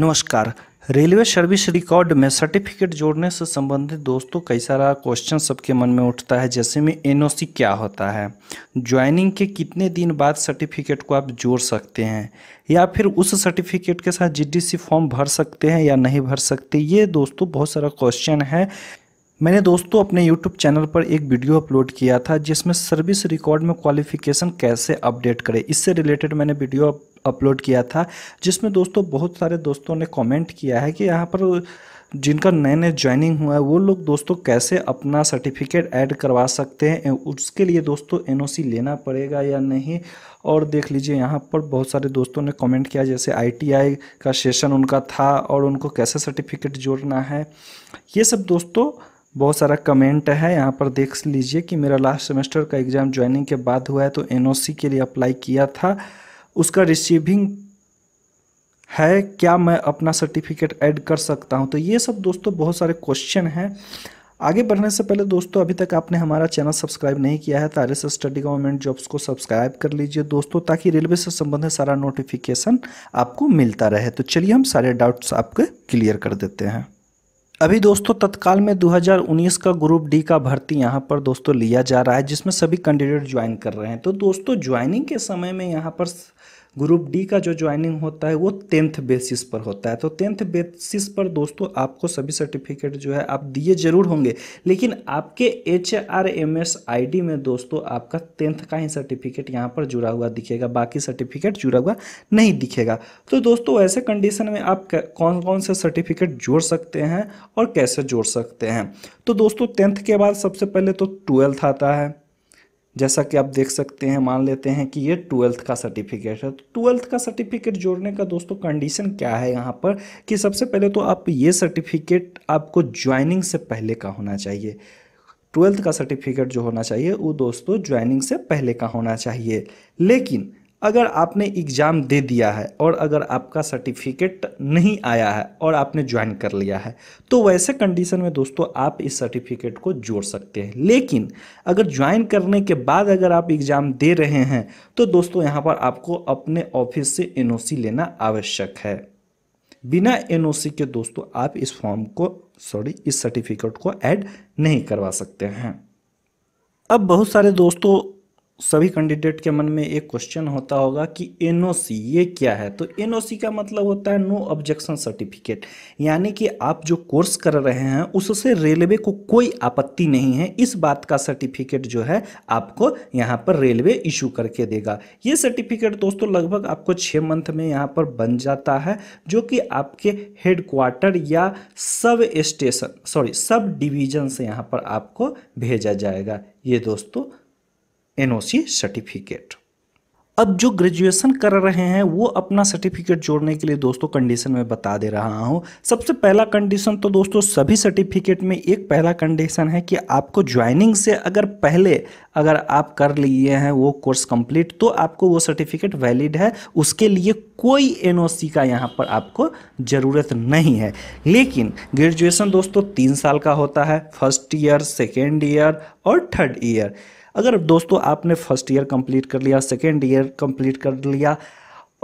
नमस्कार railway service record में certificate जोड़ने से संबंधित दोस्तों कई सारा क्वेश्चन सबके मन में उठता है जैसे में एनओसी क्या होता है ज्वाइनिंग के कितने दिन बाद सर्टिफिकेट को आप जोड़ सकते हैं या फिर उस सर्टिफिकेट के साथ जीडीसी फॉर्म भर सकते हैं या नहीं भर सकते ये दोस्तों बहुत सारा क्वेश्चन है मैंने दोस्तों अपने YouTube चैनल पर एक वीडियो अपलोड किया था जिसमें सर्विस रिकॉर्ड में क्वालिफिकेशन कैसे अपडेट करें इससे रिलेटेड मैंने वीडियो अपलोड किया था जिसमें दोस्तों बहुत सारे दोस्तों ने कमेंट किया है कि यहाँ पर जिनका नए नए ज्वाइनिंग हुआ है वो लोग दोस्तों कैसे अपना सर्टिफिकेट ऐड करवा सकते हैं उसके लिए दोस्तों एनओसी लेना पड़ेगा या नहीं और देख लीजिए यहाँ पर बहुत सारे दोस्तों ने कमेंट किया जैसे आईटीआई का सेशन उनका था और उनको कैसे सर्टिफिकेट जोड़ना है ये सब दोस्तों बहुत सारा कमेंट है यहाँ पर देख लीजिए कि मेरा लास्ट सेमेस्टर का एग्ज़ाम ज्वाइनिंग के बाद हुआ है तो एन के लिए अप्लाई किया था उसका रिसीविंग है क्या मैं अपना सर्टिफिकेट ऐड कर सकता हूँ तो ये सब दोस्तों बहुत सारे क्वेश्चन हैं आगे बढ़ने से पहले दोस्तों अभी तक आपने हमारा चैनल सब्सक्राइब नहीं किया है तो आर स्टडी गवर्नमेंट जॉब्स को सब्सक्राइब कर लीजिए दोस्तों ताकि रेलवे से संबंधित सारा नोटिफिकेशन आपको मिलता रहे तो चलिए हम सारे डाउट्स आपके क्लियर कर देते हैं अभी दोस्तों तत्काल में 2019 का ग्रुप डी का भर्ती यहाँ पर दोस्तों लिया जा रहा है जिसमें सभी कैंडिडेट ज्वाइन कर रहे हैं तो दोस्तों ज्वाइनिंग के समय में यहाँ पर ग्रुप डी का जो ज्वाइनिंग होता है वो टेंथ बेसिस पर होता है तो टेंथ बेसिस पर दोस्तों आपको सभी सर्टिफिकेट जो है आप दिए जरूर होंगे लेकिन आपके H R M S I D में दोस्तों आपका टेंथ का ही सर्टिफिकेट यहाँ पर जुड़ा हुआ दिखेगा बाकी सर्टिफिकेट जुड़ा हुआ नहीं दिखेगा तो दोस्तों ऐसे कंडीशन में आप कौन कौन से सर्टिफिकेट जोड़ सकते हैं और कैसे जोड़ सकते हैं तो दोस्तों टेंथ के बाद सबसे पहले तो ट्वेल्थ आता है जैसा कि आप देख सकते हैं मान लेते हैं कि ये ट्वेल्थ का सर्टिफिकेट है तो ट्वेल्थ का सर्टिफिकेट जोड़ने का दोस्तों कंडीशन क्या है यहाँ पर कि सबसे पहले तो आप ये सर्टिफिकेट आपको ज्वाइनिंग से पहले का होना चाहिए ट्वेल्थ का सर्टिफिकेट जो होना चाहिए वो दोस्तों ज्वाइनिंग से पहले का होना चाहिए लेकिन अगर आपने एग्ज़ाम दे दिया है और अगर आपका सर्टिफिकेट नहीं आया है और आपने ज्वाइन कर लिया है तो वैसे कंडीशन में दोस्तों आप इस सर्टिफिकेट को जोड़ सकते हैं लेकिन अगर ज्वाइन करने के बाद अगर आप एग्ज़ाम दे रहे हैं तो दोस्तों यहाँ पर आपको अपने ऑफिस से एन लेना आवश्यक है बिना एन के दोस्तों आप इस फॉर्म को सॉरी इस सर्टिफिकेट को ऐड नहीं करवा सकते हैं अब बहुत सारे दोस्तों सभी कैंडिडेट के मन में एक क्वेश्चन होता होगा कि एन ये क्या है तो एन का मतलब होता है नो ऑब्जेक्शन सर्टिफिकेट यानी कि आप जो कोर्स कर रहे हैं उससे रेलवे को कोई आपत्ति नहीं है इस बात का सर्टिफिकेट जो है आपको यहाँ पर रेलवे इशू करके देगा ये सर्टिफिकेट दोस्तों लगभग आपको छः मंथ में यहाँ पर बन जाता है जो कि आपके हेडक्वार्टर या sub station sorry sub division से यहाँ पर आपको भेजा जाएगा ये दोस्तों एनओसी सर्टिफिकेट अब जो ग्रेजुएशन कर रहे हैं वो अपना सर्टिफिकेट जोड़ने के लिए दोस्तों कंडीशन में बता दे रहा हूँ सबसे पहला कंडीशन तो दोस्तों सभी सर्टिफिकेट में एक पहला कंडीशन है कि आपको ज्वाइनिंग से अगर पहले अगर आप कर लिए हैं वो कोर्स कंप्लीट तो आपको वो सर्टिफिकेट वैलिड है उसके लिए कोई एन का यहाँ पर आपको ज़रूरत नहीं है लेकिन ग्रेजुएसन दोस्तों तीन साल का होता है फर्स्ट ईयर सेकेंड ईयर और थर्ड ईयर अगर दोस्तों आपने फर्स्ट ईयर कंप्लीट कर लिया सेकेंड ईयर कंप्लीट कर लिया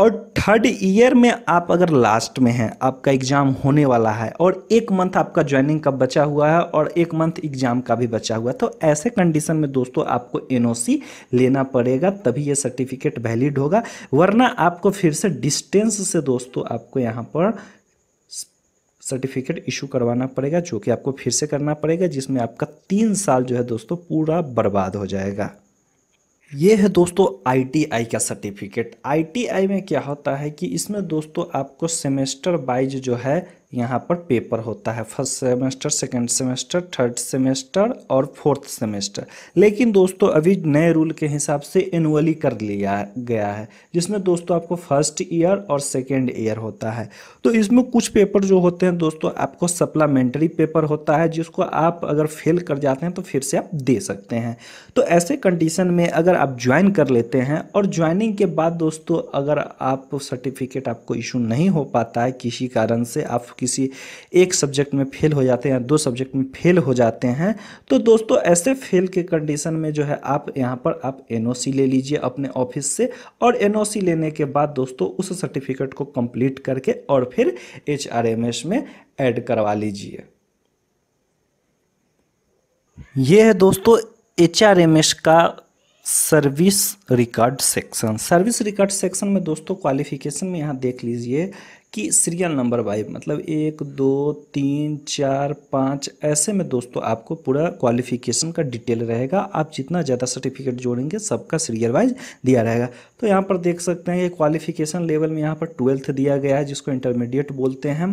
और थर्ड ईयर में आप अगर लास्ट में हैं आपका एग्ज़ाम होने वाला है और एक मंथ आपका ज्वाइनिंग का बचा हुआ है और एक मंथ एग्ज़ाम का भी बचा हुआ है तो ऐसे कंडीशन में दोस्तों आपको एनओसी लेना पड़ेगा तभी ये सर्टिफिकेट वैलिड होगा वरना आपको फिर से डिस्टेंस से दोस्तों आपको यहाँ पर सर्टिफिकेट इशू करवाना पड़ेगा जो कि आपको फिर से करना पड़ेगा जिसमें आपका तीन साल जो है दोस्तों पूरा बर्बाद हो जाएगा ये है दोस्तों आईटीआई का सर्टिफिकेट आईटीआई में क्या होता है कि इसमें दोस्तों आपको सेमेस्टर वाइज जो है यहाँ पर पेपर होता है first semester second semester third semester और फोर्थ सेमेस्टर लेकिन दोस्तों अभी नए रूल के हिसाब से एनुअली कर लिया गया है जिसमें दोस्तों आपको फर्स्ट ईयर और सेकेंड ईयर होता है तो इसमें कुछ पेपर जो होते हैं दोस्तों आपको सप्लामेंट्री पेपर होता है जिसको आप अगर फेल कर जाते हैं तो फिर से आप दे सकते हैं तो ऐसे कंडीशन में अगर आप ज्वाइन कर लेते हैं और ज्वाइनिंग के बाद दोस्तों अगर आप सर्टिफिकेट आपको इशू नहीं हो पाता है किसी कारण से आप किसी एक सब्जेक्ट में फेल हो जाते हैं दो सब्जेक्ट में फेल हो जाते हैं तो दोस्तों ऐसे फेल के कंडीशन में जो है आप यहाँ पर आप एन ले लीजिए अपने ऑफिस से और एन लेने के बाद दोस्तों उस सर्टिफिकेट को कंप्लीट करके और फिर एच में एड करवा लीजिए ये है दोस्तों एच आर एम एस का service record section service record section में दोस्तों क्वालिफिकेशन में यहाँ देख लीजिए कि सीरियल नंबर वाइज मतलब एक दो तीन चार पाँच ऐसे में दोस्तों आपको पूरा क्वालिफिकेशन का डिटेल रहेगा आप जितना ज़्यादा सर्टिफिकेट जोड़ेंगे सबका सीरियल वाइज दिया रहेगा तो यहाँ पर देख सकते हैं कि क्वालिफिकेशन लेवल में यहाँ पर ट्वेल्थ दिया गया है जिसको इंटरमीडिएट बोलते हैं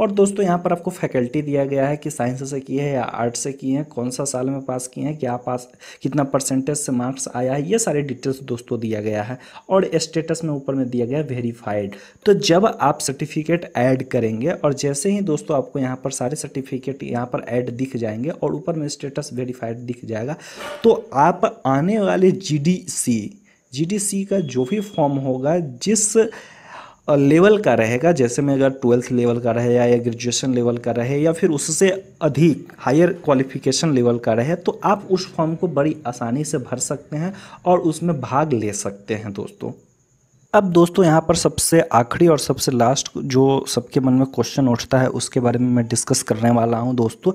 और दोस्तों यहाँ पर आपको फैकल्टी दिया गया है कि साइंस से किए हैं या आर्ट से किए हैं कौन सा साल में पास किए हैं क्या पास कितना परसेंटेज से मार्क्स आया है ये सारे डिटेल्स दोस्तों दिया गया है और स्टेटस में ऊपर में दिया गया वेरीफाइड तो जब आप सर्टिफिकेट ऐड करेंगे और जैसे ही दोस्तों आपको यहाँ पर सारे सर्टिफिकेट यहाँ पर ऐड दिख जाएंगे और ऊपर में स्टेटस वेरीफाइड दिख जाएगा तो आप आने वाले जीडीसी जीडीसी का जो भी फॉर्म होगा जिस लेवल का रहेगा जैसे में अगर ट्वेल्थ लेवल का रहे या ग्रेजुएशन लेवल का रहे या फिर उससे अधिक हायर क्वालिफिकेशन लेवल का रहे तो आप उस फॉर्म को बड़ी आसानी से भर सकते हैं और उसमें भाग ले सकते हैं दोस्तों अब दोस्तों यहाँ पर सबसे आखिरी और सबसे लास्ट जो सबके मन में क्वेश्चन उठता है उसके बारे में मैं डिस्कस करने वाला हूँ दोस्तों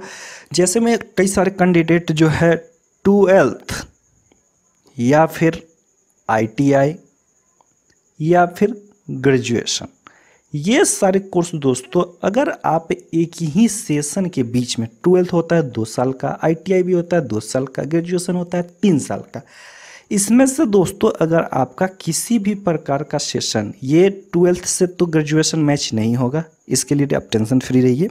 जैसे में कई सारे कैंडिडेट जो है ट्वेल्थ या फिर आईटीआई या फिर ग्रेजुएशन ये सारे कोर्स दोस्तों अगर आप एक ही सेशन के बीच में ट्वेल्थ होता है दो साल का आईटीआई भी होता है दो साल का ग्रेजुएशन होता है तीन साल का इसमें से दोस्तों अगर आपका किसी भी प्रकार का सेशन ये ट्वेल्थ से तो ग्रेजुएशन मैच नहीं होगा इसके लिए आप टेंशन फ्री रहिए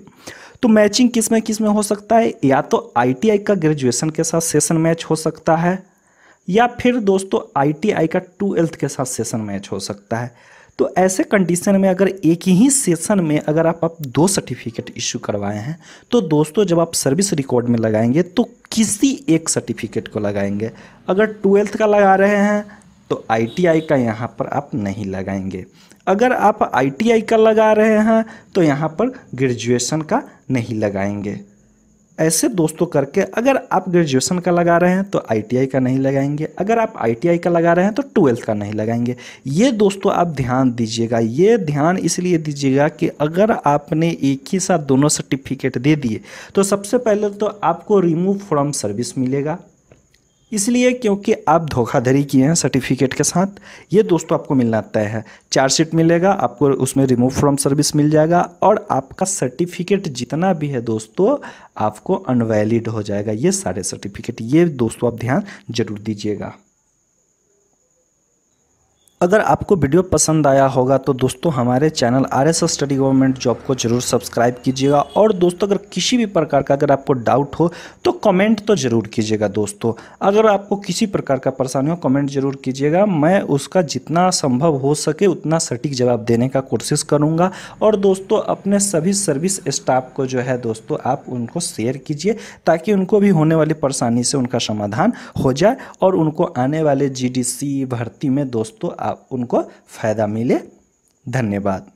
तो मैचिंग किस में किस में हो सकता है या तो आईटीआई का ग्रेजुएशन के साथ सेशन मैच हो सकता है या फिर दोस्तों आईटीआई का ट्वेल्थ के साथ सेशन मैच हो सकता है तो ऐसे कंडीशन में अगर एक ही सेशन में अगर आप, आप दो सर्टिफिकेट इशू करवाए हैं तो दोस्तों जब आप सर्विस रिकॉर्ड में लगाएंगे तो किसी एक सर्टिफिकेट को लगाएंगे अगर ट्वेल्थ का लगा रहे हैं तो आईटीआई का यहाँ पर आप नहीं लगाएंगे अगर आप आईटीआई का लगा रहे हैं तो यहाँ पर ग्रेजुएशन का नहीं लगाएंगे ऐसे दोस्तों करके अगर आप ग्रेजुएशन का लगा रहे हैं तो आईटीआई का नहीं लगाएंगे अगर आप आईटीआई का लगा रहे हैं तो ट्वेल्थ का नहीं लगाएंगे ये दोस्तों आप ध्यान दीजिएगा ये ध्यान इसलिए दीजिएगा कि अगर आपने एक ही साथ दोनों सर्टिफिकेट दे दिए तो सबसे पहले तो आपको रिमूव फ्रॉम सर्विस मिलेगा इसलिए क्योंकि आप धोखाधड़ी किए हैं सर्टिफिकेट के साथ ये दोस्तों आपको मिलना तय है चार्जशीट मिलेगा आपको उसमें रिमूव फ्रॉम सर्विस मिल जाएगा और आपका सर्टिफिकेट जितना भी है दोस्तों आपको अनवैलिड हो जाएगा ये सारे सर्टिफिकेट ये दोस्तों आप ध्यान जरूर दीजिएगा अगर आपको वीडियो पसंद आया होगा तो दोस्तों हमारे channel R S study government job को ज़रूर सब्सक्राइब कीजिएगा और दोस्तों अगर किसी भी प्रकार का अगर आपको डाउट हो तो कमेंट तो ज़रूर कीजिएगा दोस्तों अगर आपको किसी प्रकार का परेशानी हो कमेंट ज़रूर कीजिएगा मैं उसका जितना संभव हो सके उतना सटीक जवाब देने का कोशिश करूँगा और दोस्तों अपने सभी सर्विस स्टाफ को जो है दोस्तों आप उनको शेयर कीजिए ताकि उनको भी होने वाली परेशानी से उनका समाधान हो जाए और उनको आने वाले जी भर्ती में दोस्तों आप उनको फ़ायदा मिले धन्यवाद